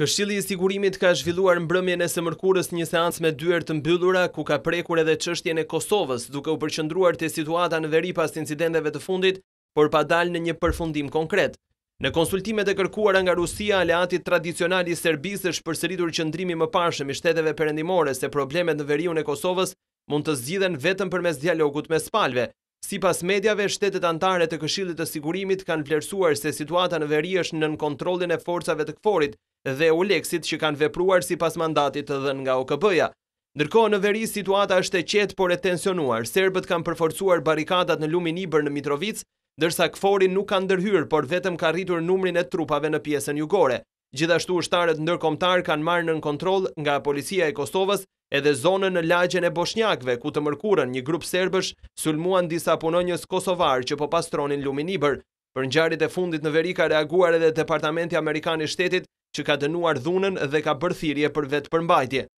Këshilli i Sigurimit ka zhvilluar mbrëmjen e së mërkurës një seancë me dyër të mbyllura ku ka prekur edhe çështjen e Kosovës, duke u përqendruar te situata në veri pas incidenteve të fundit, por pa dalë në një përfundim konkret. Në konsultimet e kërkuara nga Rusia, aleati tradicional i Serbisë, është përsëritur qëndrimi më mosparshëm i shteteve perëndimore se problemet në veriun e Kosovës mund të zgjidhen vetëm përmes dialogut mes palëve. Sipas mediave, shtetet anëtare të Këshillit të Sigurimit kanë vlerësuar se situata në veri është nën kontrollin e forcave të Kforit dhe leksit që kanë vepruar si pas mandatit dhe nga OKB-ja. Ndërko në veri situata është e qetë por e tensionuar, serbet kanë përforcuar barikadat në lumin i bërë në Mitrovic, dërsa këforin nuk kanë dërhyrë, por vetëm ka rritur numrin e trupave në piesën jugore. Gjithashtu ushtarët ndërkomtar kanë marrë në kontrol nga policia e Kosovës edhe zonën në lagjen e Boshnjakve, ku të mërkurën një grup serbësh sulmuan disa punonjës Kosovar që po pastronin lumin i bërë. Për njarit e fundit në veri ka reaguar edhe Departamenti Amerikani Shtetit që ka dënuar dhunën dhe ka bërthirje për vetë përmbajtje.